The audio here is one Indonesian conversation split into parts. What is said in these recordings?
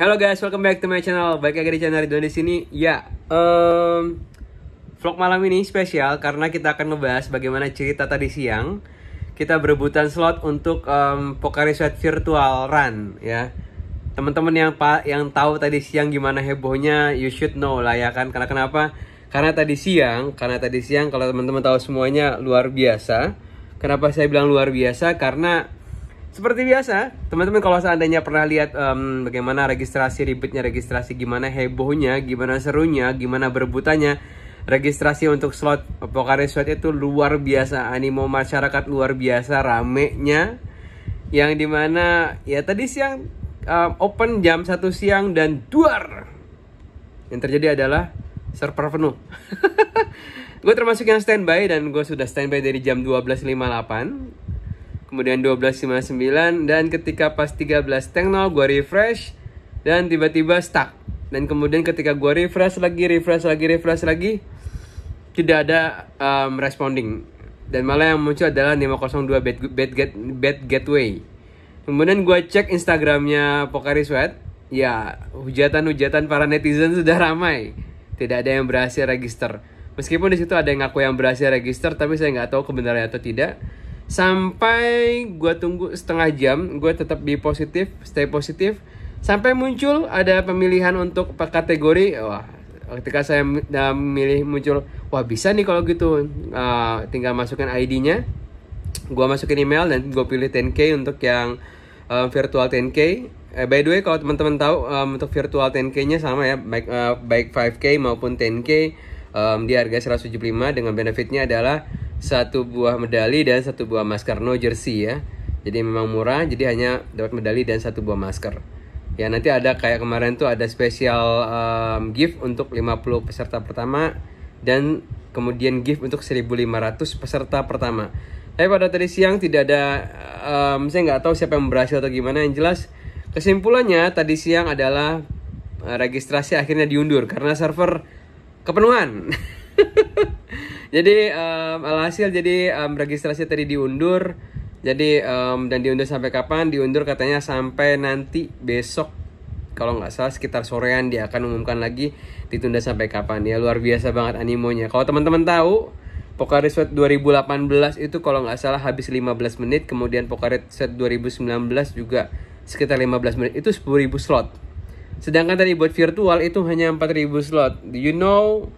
Hello guys, welcome back to my channel. Baik lagi di channel Ridwan di sini. Ya, um, vlog malam ini spesial karena kita akan ngebahas bagaimana cerita tadi siang kita berebutan slot untuk um, Pokari Sweat Virtual Run ya. Teman-teman yang pak yang tahu tadi siang gimana hebohnya, you should know lah ya kan. Karena kenapa? Karena tadi siang, karena tadi siang kalau teman-teman tahu semuanya luar biasa. Kenapa saya bilang luar biasa? Karena seperti biasa, teman-teman kalau seandainya pernah lihat um, bagaimana registrasi ribetnya, registrasi gimana hebohnya, gimana serunya, gimana berebutannya, registrasi untuk slot Pokari Sweat itu luar biasa, animo masyarakat luar biasa, ramenya, yang dimana ya tadi siang um, open jam 1 siang dan duar yang terjadi adalah server penuh. gue termasuk yang standby dan gue sudah standby dari jam 12.58 kemudian 12.59 dan ketika pas 13 gue refresh dan tiba-tiba stuck dan kemudian ketika gue refresh lagi refresh lagi refresh lagi tidak ada um, responding dan malah yang muncul adalah 502 bad, bad, get, bad gateway kemudian gue cek instagramnya Pokari Sweat ya hujatan-hujatan para netizen sudah ramai tidak ada yang berhasil register meskipun di situ ada yang ngaku yang berhasil register tapi saya nggak tahu kebenarannya atau tidak sampai gue tunggu setengah jam gue tetap be positif stay positif sampai muncul ada pemilihan untuk kategori wah ketika saya memilih muncul wah bisa nih kalau gitu uh, tinggal masukkan ID-nya gue masukin email dan gue pilih 10k untuk yang uh, virtual 10k uh, eh, by the way kalau teman-teman tahu um, untuk virtual 10k-nya sama ya baik uh, baik 5k maupun 10k um, di harga 175 dengan benefitnya adalah satu buah medali dan satu buah masker no jersey ya jadi memang murah jadi hanya dapat medali dan satu buah masker ya nanti ada kayak kemarin tuh ada spesial um, gift untuk 50 peserta pertama dan kemudian gift untuk 1500 peserta pertama tapi pada tadi siang tidak ada um, saya nggak tahu siapa yang berhasil atau gimana yang jelas kesimpulannya tadi siang adalah uh, registrasi akhirnya diundur karena server kepenuhan jadi um, alhasil jadi um, registrasi tadi diundur jadi um, dan diundur sampai kapan diundur katanya sampai nanti besok kalau nggak salah sekitar sorean dia akan umumkan lagi ditunda sampai kapan ya luar biasa banget animonya kalau teman-teman tahu Pokari Sweat 2018 itu kalau nggak salah habis 15 menit kemudian Pokari Sweat 2019 juga sekitar 15 menit itu 10.000 slot sedangkan tadi buat virtual itu hanya 4.000 slot do you know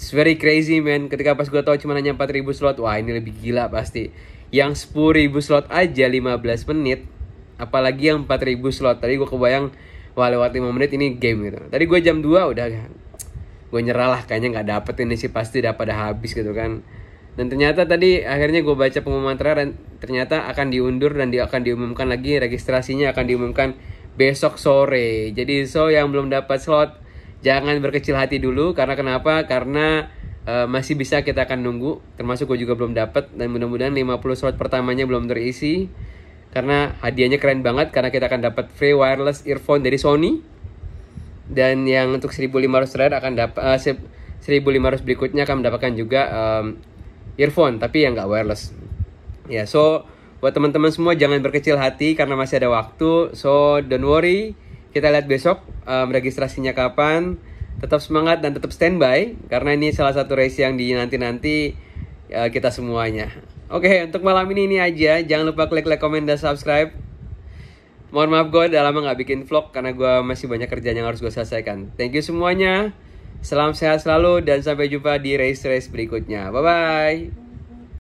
It's very crazy man. Ketika pas gue tau cuma hanya 4000 slot, wah ini lebih gila pasti. Yang 10000 slot aja 15 menit, apalagi yang 4000 slot. Tadi gue kebayang wah lewat 5 menit ini game gitu. Tadi gue jam 2 udah kan. gue nyerah lah kayaknya nggak dapet ini sih pasti udah pada habis gitu kan dan ternyata tadi akhirnya gue baca pengumuman terakhir ternyata akan diundur dan dia akan diumumkan lagi registrasinya akan diumumkan besok sore jadi so yang belum dapat slot jangan berkecil hati dulu karena kenapa? Karena uh, masih bisa kita akan nunggu termasuk gue juga belum dapat dan mudah-mudahan 50 slot pertamanya belum terisi karena hadiahnya keren banget karena kita akan dapat free wireless earphone dari Sony dan yang untuk 1500 terakhir akan dapat uh, 1500 berikutnya akan mendapatkan juga um, earphone tapi yang nggak wireless ya yeah, so buat teman-teman semua jangan berkecil hati karena masih ada waktu so don't worry kita lihat besok um, registrasinya kapan. Tetap semangat dan tetap standby karena ini salah satu race yang dinanti-nanti uh, kita semuanya. Oke, okay, untuk malam ini ini aja. Jangan lupa klik like, comment, dan subscribe. Mohon maaf gue udah lama gak bikin vlog karena gue masih banyak kerjaan yang harus gue selesaikan. Thank you semuanya. Salam sehat selalu dan sampai jumpa di race-race berikutnya. Bye-bye.